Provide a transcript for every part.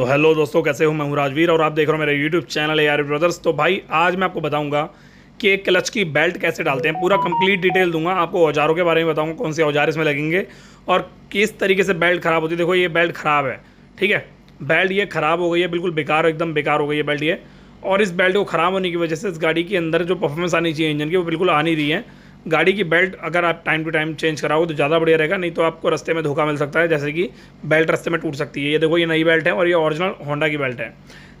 तो हेलो दोस्तों कैसे हो मैं हूँ राजवीर और आप देख रहे हो मेरा यूट्यूब चैनल है ब्रदर्स तो भाई आज मैं आपको बताऊँगा कि एक क्लच की बेल्ट कैसे डालते हैं पूरा कंप्लीट डिटेल दूंगा आपको औजारों के बारे में बताऊँगा कौन से औजार इसमें लगेंगे और किस तरीके से बेल्ट ख़राब होती है देखो ये बेल्ट ख़राब है ठीक है बेल्ट ये ख़राब हो गई है बिल्कुल बेकार एकदम बेकार हो गई है बेल्ट ये और इस बेल्ट को ख़राब होने की वजह से इस गाड़ी के अंदर जो परफॉर्मेंस आनी चाहिए इंजन की वो बिल्कुल आ नहीं रही है गाड़ी की बेल्ट अगर आप टाइम टू टाइम चेंज कराओ तो ज़्यादा बढ़िया रहेगा नहीं तो आपको रस्ते में धोखा मिल सकता है जैसे कि बेल्ट रस्ते में टूट सकती है ये देखो ये नई बेल्ट है और ये ओरिजिनल होंडा की बेल्ट है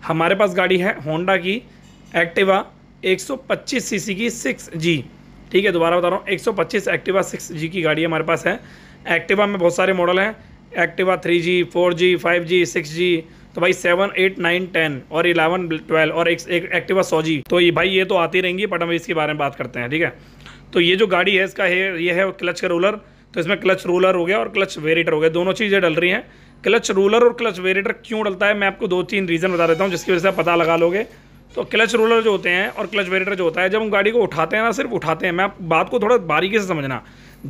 हमारे पास गाड़ी है होंडा की एक्टिवा 125 सीसी की 6G ठीक है दोबारा बता रहा हूँ 125 एक्टिवा 6G की गाड़ी हमारे पास है एक्टिवा में बहुत सारे मॉडल हैं Activa 3G 4G 5G 6G तो भाई सेवन एट नाइन टेन और इलेवन ट्वेल्व और एक, एक, एक्टिवा सौ जी तो ये भाई ये तो आती रहेंगी बट हम इसके बारे में बात करते हैं ठीक है तो ये जो गाड़ी है इसका है ये है क्लच का रोलर तो इसमें क्लच रोलर हो गया और क्लच वेरिएटर हो गया दोनों चीज़ें डल रही हैं क्लच रोलर और क्लच वेरिएटर क्यों डलता है मैं आपको दो तीन रीज़न बता देता हूँ जिसकी वजह से आप पता लगा लोगे तो क्लच रोलर जो होते हैं और क्लच वेरिएटर जो होता है जब हम गाड़ी को उठाते हैं ना सिर्फ उठाते हैं मैं आप बात को थोड़ा बारीकी से समझना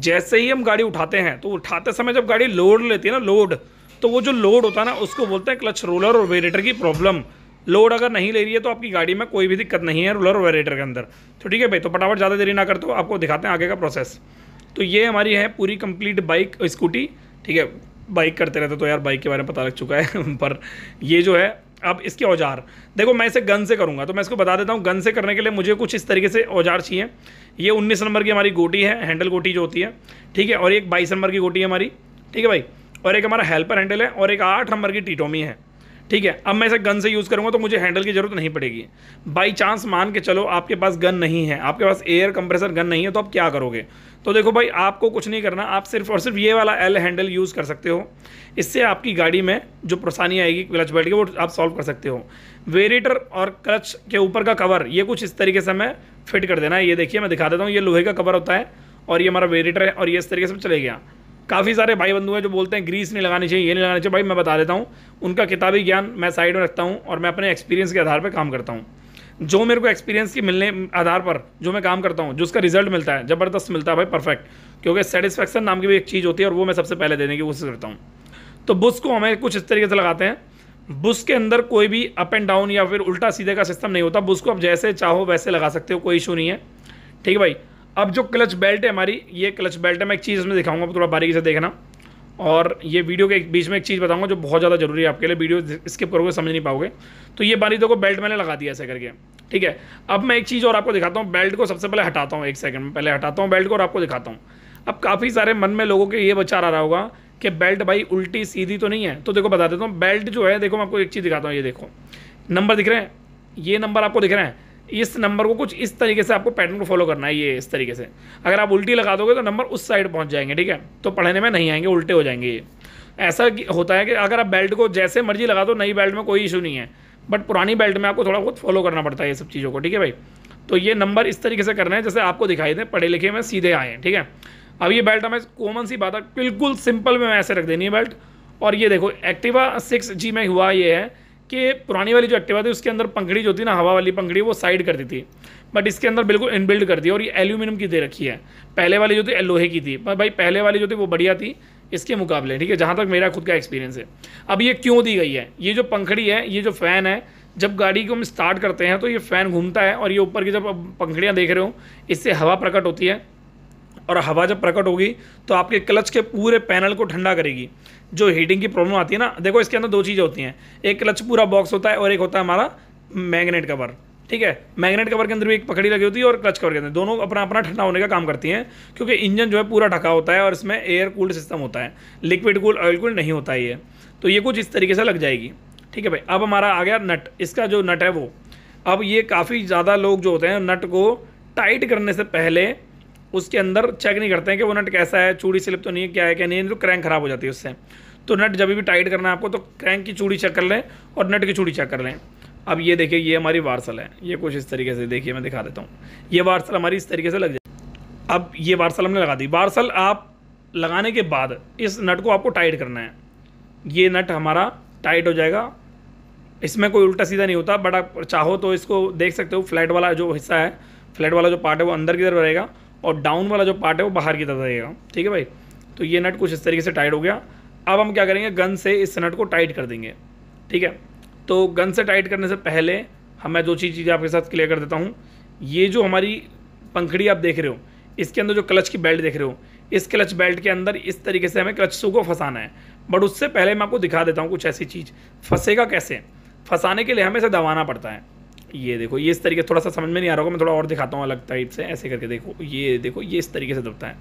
जैसे ही हम गाड़ी उठाते हैं तो उठाते समय जब गाड़ी लोड लेती है ना लोड तो वो जो लोड होता है ना उसको बोलते हैं क्लच रोलर और वेरिएटर की प्रॉब्लम लोड अगर नहीं ले रही है तो आपकी गाड़ी में कोई भी दिक्कत नहीं है रूलर वेरेटर के अंदर तो ठीक है भाई तो फटाफट ज़्यादा देरी ना करते हो आपको दिखाते हैं आगे का प्रोसेस तो ये हमारी है पूरी कंप्लीट बाइक स्कूटी ठीक है बाइक करते रहते तो यार बाइक के बारे में पता लग चुका है पर ये जो है अब इसके औजार देखो मैं इसे गन से करूँगा तो मैं इसको बता देता हूँ गन से करने के लिए मुझे कुछ इस तरीके से औजार चाहिए ये उन्नीस नंबर की हमारी गोटी है हैंडल गोटी जो होती है ठीक है और एक बाईस नंबर की गोटी है हमारी ठीक है भाई और एक हमारा हेल्पर हैंडल है और एक आठ नंबर की टीटोमी है ठीक है अब मैं इसे गन से यूज़ करूँगा तो मुझे हैंडल की ज़रूरत नहीं पड़ेगी बाई चांस मान के चलो आपके पास गन नहीं है आपके पास एयर कंप्रेसर गन नहीं है तो आप क्या करोगे तो देखो भाई आपको कुछ नहीं करना आप सिर्फ और सिर्फ ये वाला एल हैंडल यूज़ कर सकते हो इससे आपकी गाड़ी में जो परेशानी आएगी क्लच बैठ के वो आप सॉल्व कर सकते हो वेरिएटर और क्लच के ऊपर का कवर ये कुछ इस तरीके से हमें फिट कर देना है ये देखिए मैं दिखा देता हूँ ये लोहे का कवर होता है और ये हमारा वेरिएटर है और ये इस तरीके से चले गया काफ़ी सारे भाई बंधु हैं जो बोलते हैं ग्रीस नहीं लगानी चाहिए ये नहीं लगानी चाहिए भाई मैं बता देता हूँ उनका किताबी ज्ञान मैं साइड में रखता हूँ और मैं अपने एक्सपीरियंस के आधार पर काम करता हूँ जो मेरे को एक्सपीरियंस की मिलने आधार पर जो मैं काम करता हूँ जिसका रिजल्ट मिलता है ज़बरदस्त मिलता है भाई परफेक्ट क्योंकि सेटिस्फेक्शन नाम की भी एक चीज़ होती है और वो मैं सबसे पहले देने की कोशिश करता हूँ तो बुस को हमें कुछ इस तरीके से लगाते हैं बुस के अंदर कोई भी अप एंड डाउन या फिर उल्टा सीधे का सिस्टम नहीं होता बुस को आप जैसे चाहो वैसे लगा सकते हो कोई इशू नहीं है ठीक है भाई अब जो क्लच बेल्ट है हमारी ये क्लच बेल्ट है मैं एक चीज़ इसमें दिखाऊंगा थोड़ा बारीकी से देखना और ये वीडियो के बीच में एक चीज़ बताऊंगा जो बहुत ज़्यादा जरूरी है आपके लिए वीडियो स्किप करोगे समझ नहीं पाओगे तो ये बारी देखो बेल्ट मैंने लगा दिया ऐसे करके ठीक है अब मैं एक चीज़ और आपको दिखाता हूँ बेल्ट को सबसे पहले हटाता हूँ एक सेकंड में पहले हटाता हूँ बेल्ट को और आपको दिखाता हूँ अब काफ़ी सारे मन में लोगों के ये बचार आ रहा होगा कि बेल्ट भाई उल्टी सीधी तो नहीं है तो देखो बता देता हूँ बेल्ट जो है देखो मैं आपको एक चीज़ दिखाता हूँ ये देखो नंबर दिख रहे हैं ये नंबर आपको दिख रहे हैं इस नंबर को कुछ इस तरीके से आपको पैटर्न को फॉलो करना है ये इस तरीके से अगर आप उल्टी लगा दोगे तो नंबर उस साइड पहुंच जाएंगे ठीक है तो पढ़ने में नहीं आएंगे उल्टे हो जाएंगे ये ऐसा होता है कि अगर आप बेल्ट को जैसे मर्जी लगा दो नई बेल्ट में कोई इशू नहीं है बट पुरानी बेल्ट में आपको थोड़ा बहुत फॉलो करना पड़ता है ये सब चीज़ों को ठीक है भाई तो ये नंबर इस तरीके से करना है जैसे आपको दिखाई दें पढ़े लिखे में सीधे आए ठीक है अब ये बेल्ट हमें कॉमन सी बात है बिल्कुल सिंपल में ऐसे रख देनी है बेल्ट और ये देखो एक्टिवा सिक्स जी में हुआ ये है कि पुरानी वाली जो एक्टिवा थी उसके अंदर पंखड़ी जो थी ना हवा वाली पंखड़ी वो साइड करती थी बट इसके अंदर बिल्कुल इनबिल्ड कर दी और ये एल्यूमिनियम की दे रखी है पहले वाली जो थी लोहे की थी पर भाई पहले वाली जो थी वो बढ़िया थी इसके मुकाबले ठीक है जहाँ तक मेरा खुद का एक्सपीरियंस है अब ये क्यों दी गई है ये जो पंखड़ी है ये जो फ़ैन है जब गाड़ी को हम स्टार्ट करते हैं तो ये फ़ैन घूमता है और ये ऊपर की जब पंखड़ियाँ देख रहे हो इससे हवा प्रकट होती है और हवा जब प्रकट होगी तो आपके क्लच के पूरे पैनल को ठंडा करेगी जो हीटिंग की प्रॉब्लम आती है ना देखो इसके अंदर दो चीज़ें होती हैं एक क्लच पूरा बॉक्स होता है और एक होता है हमारा मैग्नेट कवर ठीक है मैग्नेट कवर के अंदर भी एक पकड़ी लगी होती है और क्लच कवर के अंदर दोनों अपना अपना ठंडा होने का काम करती हैं क्योंकि इंजन जो है पूरा ढका होता है और इसमें एयर कूल्ड सिस्टम होता है लिक्विड कूल ऑयल कूल नहीं होता ये तो ये कुछ इस तरीके से लग जाएगी ठीक है भाई अब हमारा आ गया नट इसका जो नट है वो अब ये काफ़ी ज़्यादा लोग जो होते हैं नट को टाइट करने से पहले उसके अंदर चेक नहीं करते हैं कि वो नट कैसा है चूड़ी स्लिप तो नहीं है क्या है क्या नहीं है तो क्रैंक ख़राब हो जाती है उससे तो नट जब भी टाइट करना है आपको तो क्रैंक की चूड़ी चेक कर लें और नट की चूड़ी चेक कर लें अब ये देखिए ये हमारी वार्सल है ये कुछ इस तरीके से देखिए मैं दिखा देता हूँ ये वार्सल हमारी इस तरीके से लग जाए अब ये वार्सल हमने लगा दी वार्सल आप लगाने के बाद इस नट को आपको टाइट करना है ये नट हमारा टाइट हो जाएगा इसमें कोई उल्टा सीधा नहीं होता बट आप चाहो तो इसको देख सकते हो फ्लैट वाला जो हिस्सा है फ्लैट वाला जो पार्ट है वो अंदर की तरफ रहेगा और डाउन वाला जो पार्ट है वो बाहर की तरफ रहेगा ठीक है भाई तो ये नट कुछ इस तरीके से टाइट हो गया अब हम क्या करेंगे गन से इस नट को टाइट कर देंगे ठीक है तो गन से टाइट करने से पहले हम मैं दो चीज़ चीज़ें आपके साथ क्लियर कर देता हूँ ये जो हमारी पंखड़ी आप देख रहे हो इसके अंदर जो क्लच की बेल्ट देख रहे हो इस क्लच बेल्ट के अंदर इस तरीके से हमें क्लच को फंसाना है बट उससे पहले मैं आपको दिखा देता हूँ कुछ ऐसी चीज़ फंसेगा कैसे फंसाने के लिए हमें इसे दबाना पड़ता है ये देखो ये इस तरीके थोड़ा सा समझ में नहीं आ रहा होगा मैं थोड़ा और दिखाता हूँ अलग टाइप से ऐसे करके देखो ये देखो ये इस तरीके से दबता है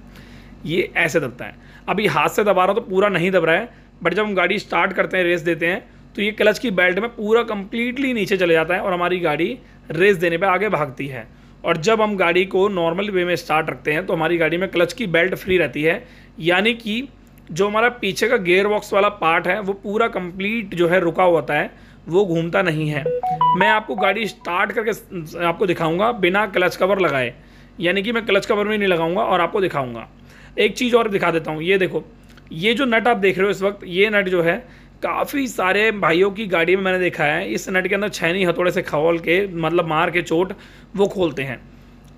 ये ऐसे दबता है अभी हाथ से दबा रहा हूँ तो पूरा नहीं दब रहा है बट जब हम गाड़ी स्टार्ट करते हैं रेस देते हैं तो ये क्लच की बेल्ट में पूरा कम्प्लीटली नीचे चले जाता है और हमारी गाड़ी रेस देने पर आगे भागती है और जब हम गाड़ी को नॉर्मल वे में स्टार्ट रखते हैं तो हमारी गाड़ी में क्लच की बेल्ट फ्री रहती है यानी कि जो हमारा पीछे का गेयर बॉक्स वाला पार्ट है वो पूरा कंप्लीट जो है रुका हुआ है वो घूमता नहीं है मैं आपको गाड़ी स्टार्ट करके आपको दिखाऊंगा बिना क्लच कवर लगाए यानी कि मैं क्लच कवर में नहीं लगाऊंगा और आपको दिखाऊंगा एक चीज़ और दिखा देता हूँ ये देखो ये जो नट आप देख रहे हो इस वक्त ये नट जो है काफ़ी सारे भाइयों की गाड़ी में मैंने देखा है इस नट के अंदर छैनी हथौड़े से खवल के मतलब मार के चोट वो खोलते हैं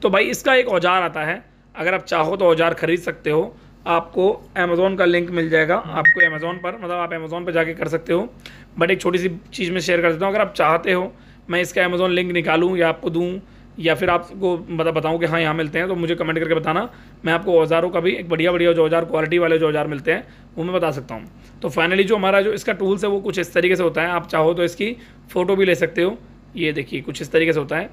तो भाई इसका एक औजार आता है अगर आप चाहो तो औजार खरीद सकते हो आपको अमेज़ोन का लिंक मिल जाएगा हाँ। आपको अमेज़ोन पर मतलब आप अमेज़ोन पर जाके कर सकते हो बट एक छोटी सी चीज़ में शेयर कर देता हूँ अगर आप चाहते हो मैं इसका अमेज़ोन लिंक निकालूँ या आपको दूँ या फिर आपको मतलब बताऊँ कि हाँ यहाँ मिलते हैं तो मुझे कमेंट करके बताना मैं आपको औज़ारों का भी एक बढ़िया बढ़िया जो औज़ार क्वालिटी वाले जो औज़ार मिलते हैं वो मैं बता सकता हूँ तो फाइनली जो हमारा जो इसका टूल्स है वो कुछ इस तरीके से होता है आप चाहो तो इसकी फ़ोटो भी ले सकते हो ये देखिए कुछ इस तरीके से होता है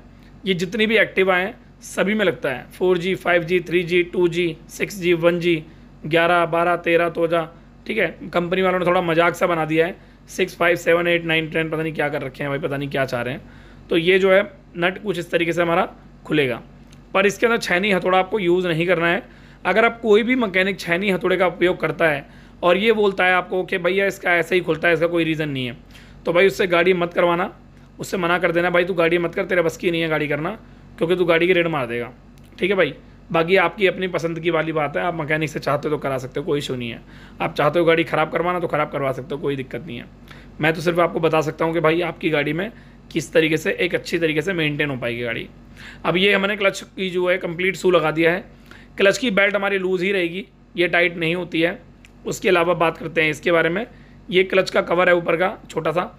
ये जितनी भी एक्टिवा हैं सभी में लगता है four G five G three G two G six G one G ग्यारह बारह तेरह जा ठीक है कंपनी वालों ने थोड़ा मजाक सा बना दिया है six five seven eight nine ten पता नहीं क्या कर रखे हैं भाई पता नहीं क्या चाह रहे हैं तो ये जो है नट कुछ इस तरीके से हमारा खुलेगा पर इसके अंदर छैनी हथौड़ा आपको यूज़ नहीं करना है अगर आप कोई भी मकैनिक छैनी हथौड़े का उपयोग करता है और ये बोलता है आपको कि भैया इसका ऐसे ही खुलता है इसका कोई रीज़न नहीं है तो भाई उससे गाड़ी मत करवाना उससे मना कर देना भाई तू गाड़ी मत कर तेरे बस की नहीं है गाड़ी करना क्योंकि तू गाड़ी की रेड मार देगा ठीक है भाई बाकी आपकी अपनी पसंद की वाली बात है आप मकैनिक से चाहते हो तो करा सकते हो कोई इशू नहीं है आप चाहते हो गाड़ी ख़राब करवाना तो ख़राब करवा सकते हो कोई दिक्कत नहीं है मैं तो सिर्फ आपको बता सकता हूँ कि भाई आपकी गाड़ी में किस तरीके से एक अच्छी तरीके से मेनटेन हो पाएगी गाड़ी अब ये हमने क्लच की जो है कम्प्लीट सू लगा दिया है क्लच की बेल्ट हमारी लूज़ ही रहेगी ये टाइट नहीं होती है उसके अलावा बात करते हैं इसके बारे में ये क्लच का कवर है ऊपर का छोटा सा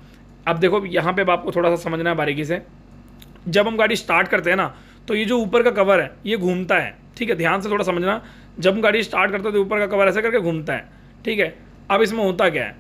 अब देखो यहाँ पे आपको थोड़ा सा समझना है बारीकी से जब हम गाड़ी स्टार्ट करते हैं ना तो ये जो ऊपर का कवर है ये घूमता है ठीक है ध्यान से थोड़ा समझना जब हम गाड़ी स्टार्ट करते हैं तो ऊपर का कवर ऐसे करके घूमता है ठीक है अब इसमें होता क्या है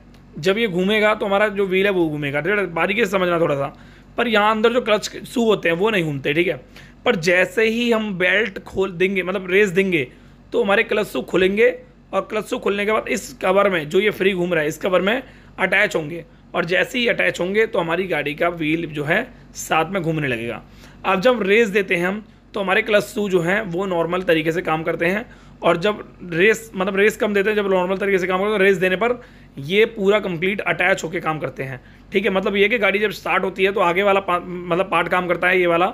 जब ये घूमेगा तो हमारा जो व्हील है वो घूमेगा ठीक है बारीकी से समझना थोड़ा सा पर यहाँ अंदर जो क्लच शू होते हैं वो नहीं घूमते ठीक है पर जैसे ही हम बेल्ट खोल देंगे मतलब रेस देंगे तो हमारे क्लच शू खुलेंगे और क्लच शू खुलने के बाद इस कवर में जो ये फ्री घूम रहा है इस कवर में अटैच होंगे और जैसे ही अटैच होंगे तो हमारी गाड़ी का व्हील जो है साथ में घूमने लगेगा अब जब रेस देते हैं हम तो हमारे क्लच शू जो हैं वो नॉर्मल तरीके से काम करते हैं और जब रेस मतलब रेस कम देते हैं जब नॉर्मल तरीके से काम करते हैं रेस तो देने पर ये पूरा कंप्लीट अटैच होकर काम करते हैं ठीक है मतलब ये कि गाड़ी जब स्टार्ट होती है तो आगे वाला पा, मतलब पार्ट काम करता है ये वाला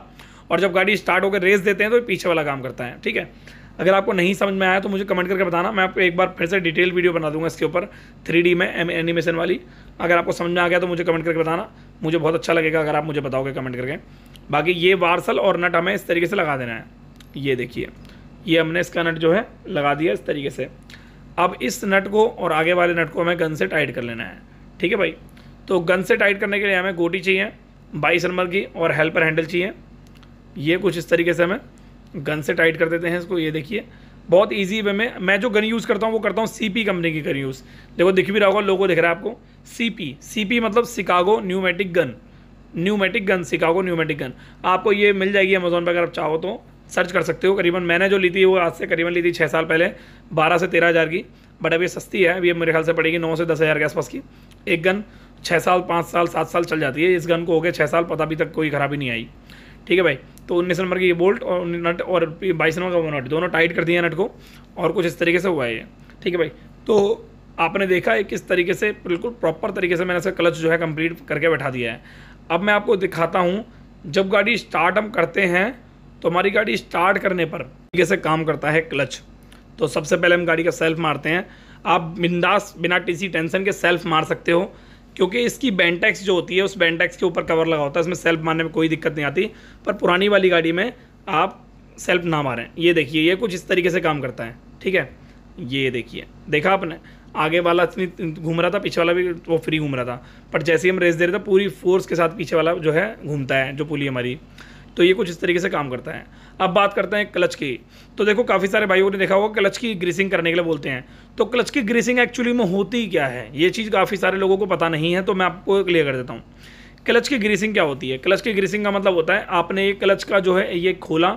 और जब गाड़ी स्टार्ट होकर रेस देते हैं तो पीछे वाला काम करता है ठीक है अगर आपको नहीं समझ में आया तो मुझे कमेंट करके बताना मैं आपको एक बार फिर से डिटेल वीडियो बना दूंगा इसके ऊपर थ्री में एनिमेशन वाली अगर आपको समझ में आ गया तो मुझे कमेंट करके बताना मुझे बहुत अच्छा लगेगा अगर आप मुझे बताओगे कमेंट करके बाकी ये वार्सल और नट हमें इस तरीके से लगा देना है ये देखिए ये हमने इसका नट जो है लगा दिया इस तरीके से अब इस नट को और आगे वाले नट को हमें गन से टाइट कर लेना है ठीक है भाई तो गन से टाइट करने के लिए हमें गोटी चाहिए बाईस नंबर की और हेल्पर हैंडल चाहिए ये कुछ इस तरीके से हमें गन से टाइट कर देते हैं इसको ये देखिए बहुत ईजी वे में मैं जो गन यूज़ करता हूँ वो करता हूँ सीपी कंपनी की गन यूज़ देखो दिख भी रहा होगा लोगो दिख रहा है आपको सीपी सीपी मतलब Chicago pneumatic gun pneumatic gun Chicago pneumatic gun आपको ये मिल जाएगी अमेज़ोन पर अगर आप चाहो तो सर्च कर सकते हो करीबन मैंने जो ली थी वो आज से करीबन ली थी छः साल पहले बारह से तेरह हज़ार की बट अब ये सस्ती है अभी मेरे ख्याल से पड़ेगी नौ से दस हज़ार के आसपास की एक गन छः साल पाँच साल सात साल चल जाती है इस गन को हो गए छः साल पता अभी तक कोई खराबी नहीं आई ठीक है भाई तो उन्नीस नंबर की ये बोल्ट और नट और बाईस नंबर का वो नट दोनों टाइट कर दिए नट को और कुछ इस तरीके से हुआ है ठीक है भाई तो आपने देखा है किस तरीके से बिल्कुल प्रॉपर तरीके से मैंने इसका क्लच जो है कंप्लीट करके बैठा दिया है अब मैं आपको दिखाता हूँ जब गाड़ी स्टार्ट हम करते हैं तो हमारी गाड़ी स्टार्ट करने पर कैसे काम करता है क्लच तो सबसे पहले हम गाड़ी का सेल्फ मारते हैं आप बिंदास बिना किसी टेंशन के सेल्फ मार सकते हो क्योंकि इसकी बैंटैक्स जो होती है उस बैंटैक्स के ऊपर कवर लगा होता है इसमें सेल्फ मारने में कोई दिक्कत नहीं आती पर पुरानी वाली गाड़ी में आप सेल्फ ना मारें ये देखिए ये कुछ इस तरीके से काम करता है ठीक है ये देखिए देखा आपने आगे वाला इतनी घूम रहा था पीछे वाला भी वो फ्री घूम रहा था बट जैसे ही हम रेस दे रहे थे पूरी फोर्स के साथ पीछे वाला जो है घूमता है जो पुली हमारी तो ये कुछ इस तरीके से काम करता है अब बात करते हैं क्लच की तो देखो काफ़ी सारे भाइयों ने देखा होगा क्लच की ग्रीसिंग करने के लिए बोलते हैं तो क्लच की ग्रीसिंग एक्चुअली में होती क्या है ये चीज़ काफ़ी सारे लोगों को पता नहीं है तो मैं आपको क्लियर कर देता हूँ क्लच की ग्रीसिंग क्या होती है क्लच की ग्रीसिंग का मतलब होता है आपने ये क्लच का जो है ये खोला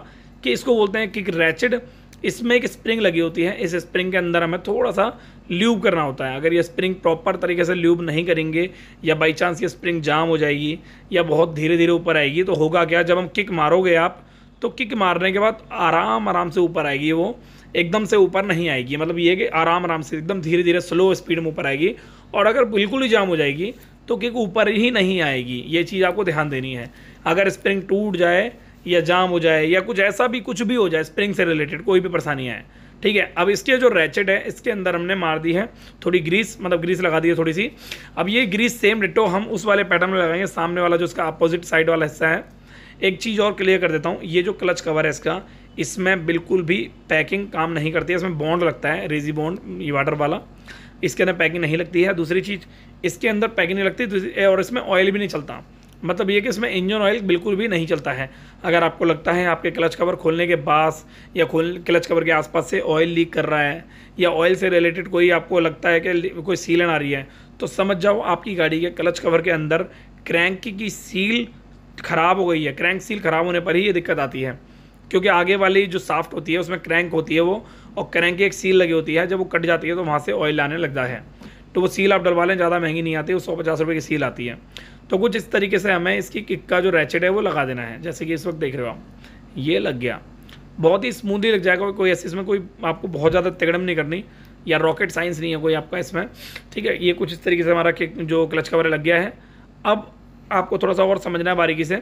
कि इसको बोलते हैं कि रैचिड इसमें एक स्प्रिंग लगी होती है इस स्प्रिंग के अंदर हमें थोड़ा सा ल्यूब करना होता है अगर ये स्प्रिंग प्रॉपर तरीके से ल्यूब नहीं करेंगे या बाई चांस ये स्प्रिंग जाम हो जाएगी या बहुत धीरे धीरे ऊपर आएगी तो होगा क्या जब हम किक मारोगे आप तो किक मारने के बाद आराम आराम से ऊपर आएगी वो एकदम से ऊपर नहीं आएगी मतलब ये कि आराम आराम से एकदम धीरे धीरे स्लो स्पीड में ऊपर आएगी और अगर बिल्कुल ही जाम हो जाएगी तो किक ऊपर ही नहीं आएगी ये चीज़ आपको ध्यान देनी है अगर स्प्रिंग टूट जाए या जाम हो जाए या कुछ ऐसा भी कुछ भी हो जाए स्प्रिंग से रिलेटेड कोई भी परेशानी आए ठीक है अब इसके जो रैचेट है इसके अंदर हमने मार दी है थोड़ी ग्रीस मतलब ग्रीस लगा दी है थोड़ी सी अब ये ग्रीस सेम रिटो हम उस वाले पैटर्न में लगाएंगे सामने वाला जो इसका अपोजिट साइड वाला हिस्सा है एक चीज़ और क्लियर कर देता हूँ ये जो क्लच कवर है इसका इसमें बिल्कुल भी पैकिंग काम नहीं करती है इसमें बॉन्ड लगता है रेजी बॉन्ड ये वाटर वाला इसके अंदर पैकिंग नहीं लगती है दूसरी चीज़ इसके अंदर पैकिंग नहीं लगती और इसमें ऑयल भी नहीं चलता मतलब ये कि इसमें इंजन ऑयल बिल्कुल भी नहीं चलता है अगर आपको लगता है आपके क्लच कवर खोलने के बाद या खोल क्लच कवर के आसपास से ऑयल लीक कर रहा है या ऑयल से रिलेटेड कोई आपको लगता है कि कोई सीलन आ रही है तो समझ जाओ आपकी गाड़ी के क्लच कवर के अंदर क्रैंक की, की सील ख़राब हो गई है क्रैंक सील ख़राब होने पर ही ये दिक्कत आती है क्योंकि आगे वाली जो साफ्ट होती है उसमें क्रैंक होती है वो और क्रैंक की एक सील लगी होती है जब वो कट जाती है तो वहाँ से ऑयल आने लगता है तो वो सील आप डलवा लें ज़्यादा महंगी नहीं आती वो सौ पचास रुपये की सील आती है तो कुछ इस तरीके से हमें इसकी किक का जो रैचेट है वो लगा देना है जैसे कि इस वक्त देख रहे हो आप ये लग गया बहुत ही स्मूथली लग जाएगा कोई ऐसे इसमें कोई आपको बहुत ज़्यादा तिगड़म नहीं करनी या रॉकेट साइंस नहीं है कोई आपका इसमें ठीक है ये कुछ इस तरीके से हमारा किक जो क्लच कवर लग गया है अब आपको थोड़ा सा और समझना है बारीकी से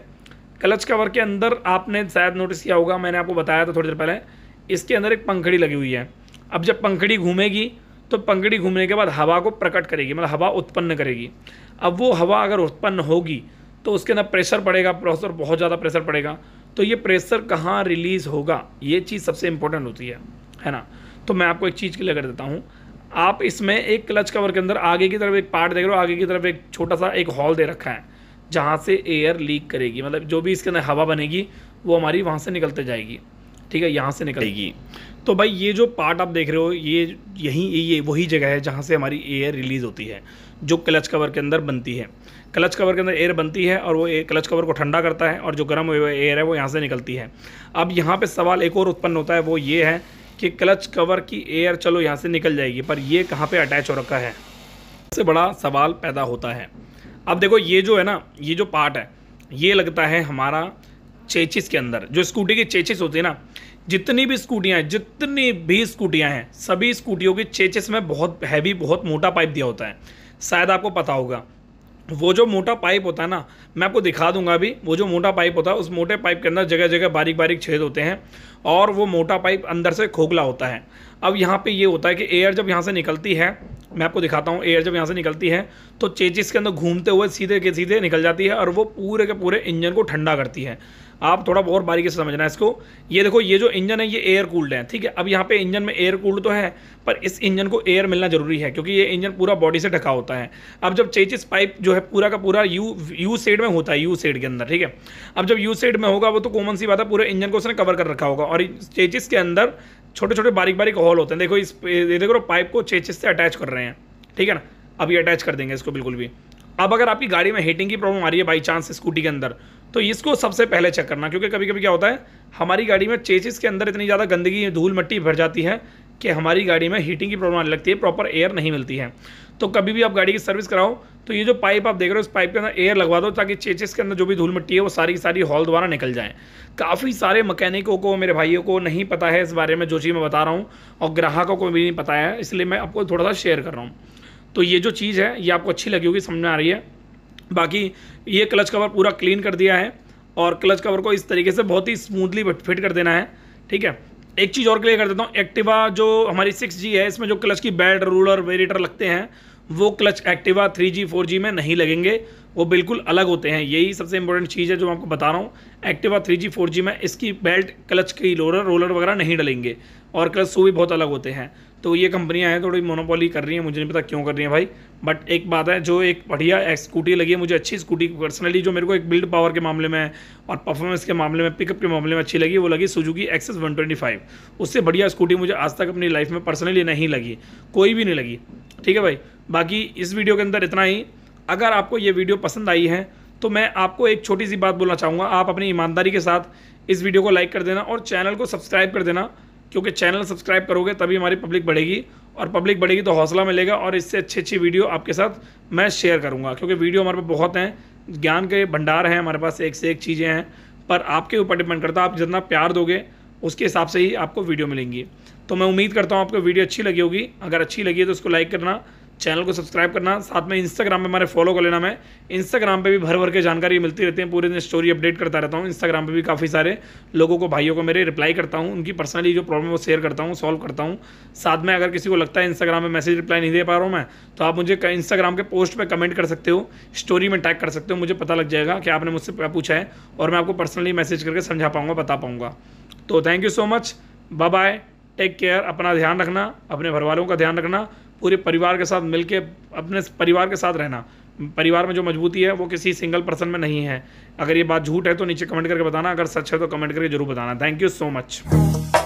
क्लच कवर के अंदर आपने शायद नोटिस किया होगा मैंने आपको बताया था थोड़ी देर पहले इसके अंदर एक पंखड़ी लगी हुई है अब जब पंखड़ी घूमेगी तो पंखड़ी घूमने के बाद हवा को प्रकट करेगी मतलब हवा उत्पन्न करेगी अब वो हवा अगर उत्पन्न होगी तो उसके अंदर प्रेशर पड़ेगा प्रोसेसर बहुत ज़्यादा प्रेशर पड़ेगा तो ये प्रेशर कहाँ रिलीज़ होगा ये चीज़ सबसे इम्पोर्टेंट होती है है ना तो मैं आपको एक चीज़ क्लियर कर देता हूँ आप इसमें एक क्लच कवर के अंदर आगे की तरफ एक पार्ट देख रहे हो आगे की तरफ एक छोटा सा एक हॉल दे रखा है जहाँ से एयर लीक करेगी मतलब जो भी इसके अंदर हवा बनेगी वो हमारी वहाँ से निकलते जाएगी ठीक है यहाँ से निकलेगी तो भाई ये जो पार्ट आप देख रहे हो ये यही ये वही जगह है जहाँ से हमारी एयर रिलीज़ होती है जो क्लच कवर के अंदर बनती है क्लच कवर के अंदर एयर बनती है और वो क्लच कवर को ठंडा करता है और जो गर्म हुए एयर है वो यहाँ से निकलती है अब यहाँ पे सवाल एक और उत्पन्न होता है वो ये है कि क्लच कवर की एयर चलो यहाँ से निकल जाएगी पर ये कहाँ पर अटैच हो रखा है सबसे बड़ा सवाल पैदा होता है अब देखो ये जो है ना ये जो पार्ट है ये लगता है हमारा चेचिस के अंदर जो स्कूटी की चेचिस होती है ना जितनी भी स्कूटियाँ हैं जितनी भी स्कूटियाँ हैं सभी स्कूटियों के चेचिस में बहुत हैवी बहुत मोटा पाइप दिया होता है शायद आपको पता होगा वो जो मोटा पाइप होता है ना मैं आपको दिखा दूंगा अभी वो जो मोटा पाइप होता है उस मोटे पाइप के अंदर जगह जगह बारीक बारीक छेद होते हैं और वो मोटा पाइप अंदर से खोखला होता है अब यहाँ पे ये होता है कि एयर जब यहाँ से निकलती है मैं आपको दिखाता हूँ एयर जब यहाँ से निकलती है तो चेचिस के अंदर घूमते हुए सीधे के सीधे निकल जाती है और वो पूरे के पूरे इंजन को ठंडा करती है आप थोड़ा बहुत बारीकी से समझना है इसको ये देखो ये जो इंजन है ये एयर कूल्ड है ठीक है अब यहाँ पे इंजन में एयर कूल्ड तो है पर इस इंजन को एयर मिलना जरूरी है क्योंकि ये इंजन पूरा बॉडी से ढका होता है अब जब चेचिस पाइप जो है पूरा का पूरा यू यू सेड में होता है यू सेड के अंदर ठीक है अब जब यू सेड में होगा वो तो कॉमन सी बात है पूरे इंजन को उसने कवर कर रखा होगा और चेचिस के अंदर छोटे छोटे बारीक बारीक हॉल होते हैं देखो इस देखो पाइप को चेचिस से अटैच कर रहे हैं ठीक है ना अब ये अटैच कर देंगे इसको बिल्कुल भी अब अगर आपकी गाड़ी में हीटिंग की प्रॉब्लम आ रही है बाई चांस स्कूटी के अंदर तो इसको सबसे पहले चेक करना क्योंकि कभी कभी क्या होता है हमारी गाड़ी में चेचिस के अंदर इतनी ज़्यादा गंदगी धूल मट्टी भर जाती है कि हमारी गाड़ी में हीटिंग की प्रॉब्लम आने लगती है प्रॉपर एयर नहीं मिलती है तो कभी भी आप गाड़ी की सर्विस कराओ तो ये जो पाइप आप देख रहे हो उस पाइप के अंदर एयर लगवा दो ताकि चेचिस के अंदर जो भी धूल मिट्टी है वो सारी की सारी हॉल द्वारा निकल जाए काफ़ी सारे मकैनिकों को मेरे भाइयों को नहीं पता है इस बारे में जो चीज़ मैं बता रहा हूँ और ग्राहकों को भी नहीं पता है इसलिए मैं आपको थोड़ा सा शेयर कर रहा हूँ तो ये जो चीज़ है ये आपको अच्छी लगी होगी समझ में आ रही है बाकी ये क्लच कवर पूरा क्लीन कर दिया है और क्लच कवर को इस तरीके से बहुत ही स्मूथली फिट कर देना है ठीक है एक चीज़ और क्लियर कर देता हूँ एक्टिवा जो हमारी सिक्स जी है इसमें जो क्लच की बेल्ट रूलर वेरिएटर लगते हैं वो clutch Activa three G four G में नहीं लगेंगे वो बिल्कुल अलग होते हैं यही सबसे इंपॉर्टेंट चीज़ है जो मैं आपको बता रहा हूँ Activa three G four G में इसकी बेल्ट क्लच की रोलर रोलर वगैरह नहीं डलेंगे और कस्सू भी बहुत अलग होते हैं तो ये कंपनियाँ हैं थोड़ी मोनोपोली कर रही हैं मुझे नहीं पता क्यों कर रही हैं भाई बट एक बात है जो एक बढ़िया स्कूटी लगी है मुझे अच्छी स्कूटी पर्सनली जो मेरे को एक बिल्ड पावर के मामले में और परफॉर्मेंस के मामले में पिकअप के मामले में अच्छी लगी वो लगी सुजुकी एक्सेस 125 उससे बढ़िया स्कूटी मुझे आज तक अपनी लाइफ में पर्सनली नहीं लगी कोई भी नहीं लगी ठीक है भाई बाकी इस वीडियो के अंदर इतना ही अगर आपको ये वीडियो पसंद आई है तो मैं आपको एक छोटी सी बात बोलना चाहूँगा आप अपनी ईमानदारी के साथ इस वीडियो को लाइक कर देना और चैनल को सब्सक्राइब कर देना क्योंकि चैनल सब्सक्राइब करोगे तभी हमारी पब्लिक बढ़ेगी और पब्लिक बढ़ेगी तो हौसला मिलेगा और इससे अच्छी अच्छी वीडियो आपके साथ मैं शेयर करूँगा क्योंकि वीडियो हमारे पास बहुत हैं ज्ञान के भंडार हैं हमारे पास एक से एक चीज़ें हैं पर आपके ऊपर डिपेंड करता है आप जितना प्यार दोगे उसके हिसाब से ही आपको वीडियो मिलेंगी तो मैं उम्मीद करता हूँ आपको वीडियो अच्छी लगी होगी अगर अच्छी लगी है तो उसको लाइक करना चैनल को सब्सक्राइब करना साथ में इंस्टाग्राम पे हमारे फॉलो कर लेना मैं इंस्टाग्राम पे भी भर भर के जानकारी मिलती रहती है पूरे दिन स्टोरी अपडेट करता रहता हूँ इंस्टाग्राम पे भी काफ़ी सारे लोगों को भाइयों को मेरे रिप्लाई करता हूँ उनकी पर्सनली जो प्रॉब्लम वो शेयर करता हूँ सॉल्व करता हूँ साथ में अगर किसी को लगता है इंस्टाग्राम पर मैसेज रिप्लाई नहीं दे पा रहा हूँ मैं तो आप मुझे इंस्टाग्राम के पोस्ट पर कमेंट कर सकते हो स्टोरी में टैग कर सकते हो मुझे पता लग जाएगा कि आपने मुझसे पूछा है और मैं आपको पर्सनली मैसेज करके समझा पाऊँगा बता पाऊँगा तो thank you so much bye bye take care अपना ध्यान रखना अपने घर वालों का ध्यान रखना पूरे परिवार के साथ मिल अपने परिवार के साथ रहना परिवार में जो मजबूती है वो किसी सिंगल पर्सन में नहीं है अगर ये बात झूठ है तो नीचे कमेंट करके बताना अगर सच है तो कमेंट करके जरूर बताना थैंक यू सो मच